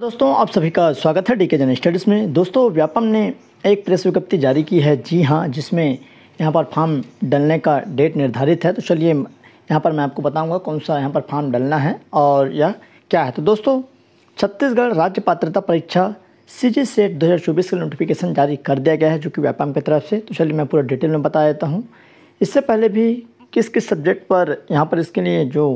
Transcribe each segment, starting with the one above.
दोस्तों आप सभी का स्वागत है डी के जन स्टडीज़ में दोस्तों व्यापम ने एक प्रेस विज्ञप्ति जारी की है जी हाँ जिसमें यहाँ पर फार्म डलने का डेट निर्धारित है तो चलिए यहाँ पर मैं आपको बताऊँगा कौन सा यहाँ पर फार्म डलना है और यह क्या है तो दोस्तों छत्तीसगढ़ राज्य पात्रता परीक्षा सी जी सेट दो का नोटिफिकेशन जारी कर दिया गया है जो कि व्यापम की तरफ से तो चलिए मैं पूरा डिटेल में बता देता हूँ इससे पहले भी किस किस सब्जेक्ट पर यहाँ पर इसके लिए जो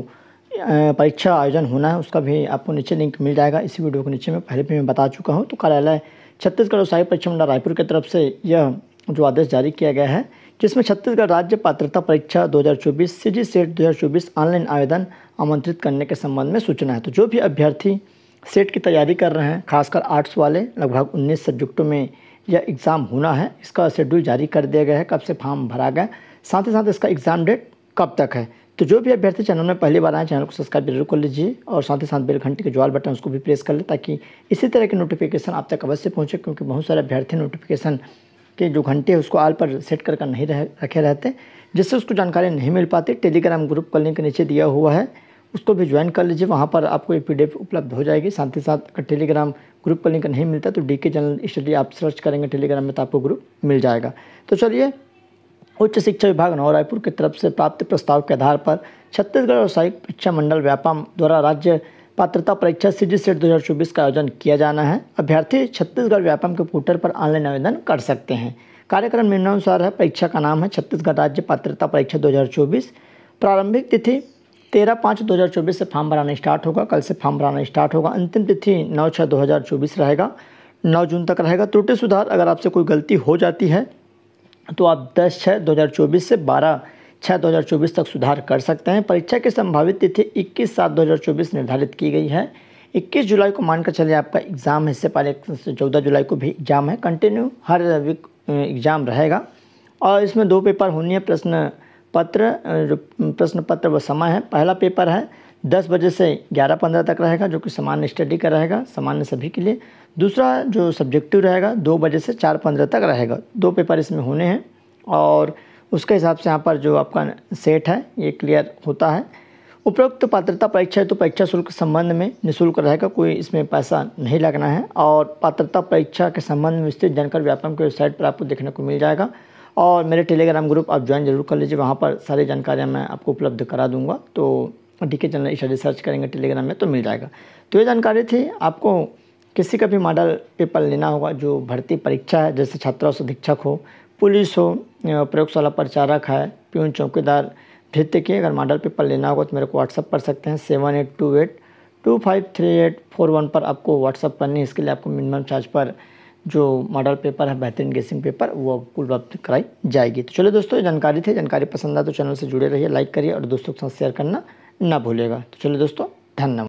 परीक्षा आयोजन होना है उसका भी आपको नीचे लिंक मिल जाएगा इसी वीडियो के नीचे में पहले भी मैं बता चुका हूँ तो कार्यालय छत्तीसगढ़ व्यावसायिक परीक्षा मंडल रायपुर की तरफ से यह जो आदेश जारी किया गया है जिसमें छत्तीसगढ़ राज्य पात्रता परीक्षा 2024 सीजी सेट 2024 ऑनलाइन आवेदन आमंत्रित करने के संबंध में सूचना है तो जो भी अभ्यर्थी सेट की तैयारी कर रहे हैं खासकर आर्ट्स वाले लगभग 19 सब्जेक्टों में यह एग्ज़ाम होना है इसका शेड्यूल जारी कर दिया गया है कब से फॉर्म भरा गया साथ ही साथ इसका एग्ज़ाम डेट कब तक है तो जो भी अभ्यर्थी चैनल में पहली बार आए चैनल को सब्सक्राइब जरूर कर लीजिए और साथ ही साथ बेल घंटे के ज्वाल बटन उसको भी प्रेस कर ले ताकि इसी तरह के नोटिफिकेशन आप तक अवश्य पहुँचे क्योंकि बहुत सारे अभ्यर्थी नोटिफिकेशन के जो घंटे उसको आल पर सेट कर कर नहीं रह रखे रहते जिससे उसको जानकारी नहीं मिल पाती टेलीग्राम ग्रुप का लिंक नीचे दिया हुआ है उसको भी ज्वाइन कर लीजिए वहाँ पर आपको ये पी उपलब्ध हो जाएगी साथ ही साथ अगर टेलीग्राम ग्रुप का लिंक नहीं मिलता तो डी के जनरल स्टडी आप सर्च करेंगे टेलीग्राम में तो आपको ग्रुप मिल जाएगा तो चलिए उच्च शिक्षा विभाग नौ रायपुर की तरफ से प्राप्त प्रस्ताव के आधार पर छत्तीसगढ़ व्यावसायिक परीक्षा मंडल व्यापम द्वारा राज्य पात्रता परीक्षा सी जी सेट दो का आयोजन किया जाना है अभ्यर्थी छत्तीसगढ़ व्यापम के पोर्टल पर ऑनलाइन आवेदन कर सकते हैं कार्यक्रम निम्नानुसार है परीक्षा का नाम है छत्तीसगढ़ राज्य पात्रता परीक्षा 2024 प्रारंभिक तिथि 13 पाँच 2024 से फॉर्म भराना स्टार्ट होगा कल से फॉर्म भराना स्टार्ट होगा अंतिम तिथि 9 छः 2024 रहेगा 9 जून तक रहेगा त्रुटि सुधार अगर आपसे कोई गलती हो जाती है तो आप 10 छः 2024 से 12 छः 2024 तक सुधार कर सकते हैं परीक्षा की संभावित तिथि 21 सात 2024 निर्धारित की गई है 21 जुलाई को मानकर चले आपका एग्ज़ाम है इससे पहले चौदह जुलाई को भी एग्ज़ाम है कंटिन्यू हर वीक एग्ज़ाम रहेगा और इसमें दो पेपर होनी है प्रश्न पत्र प्रश्न पत्र व समय है पहला पेपर है दस बजे से ग्यारह पंद्रह तक रहेगा जो कि सामान्य स्टडी का रहेगा सामान्य सभी के लिए दूसरा जो सब्जेक्टिव रहेगा दो बजे से चार पंद्रह तक रहेगा दो पेपर इसमें होने हैं और उसके हिसाब से यहाँ पर जो आपका सेट है ये क्लियर होता है उपरोक्त पात्रता परीक्षा है तो परीक्षा शुल्क संबंध में निःशुल्क रहेगा कोई इसमें पैसा नहीं लगना है और पात्रता परीक्षा के संबंध में विस्तृत जानकारी व्यापम की वेबसाइट पर आपको देखने को मिल जाएगा और मेरे टेलीग्राम ग्रुप आप ज्वाइन जरूर कर लीजिए वहाँ पर सारी जानकारियाँ मैं आपको उपलब्ध करा दूँगा तो D K general study search करेंगे टेलीग्राम में तो मिल जाएगा तो ये जानकारी थी आपको किसी का भी मॉडल पेपर लेना होगा जो भर्ती परीक्षा है जैसे छात्रावास अधीक्षक हो पुलिस हो प्रयोगशाला परिचारक है प्यून चौकीदार भृत्य के अगर मॉडल पेपर लेना होगा तो मेरे को व्हाट्सअप कर सकते हैं seven eight two eight two five three eight four one पर आपको व्हाट्सअप करनी है इसके लिए आपको मिनिमम चार्ज पर जो मॉडल पेपर है बेहतरीन गेसिंग पेपर वो आपको उपलब्ध कराई जाएगी तो चलो दोस्तों ये जानकारी थी जानकारी पसंद आए तो चैनल से जुड़े रहिए लाइक करिए और दोस्तों के साथ शेयर करना ना भूलेगा तो चलिए दोस्तों धन्यवाद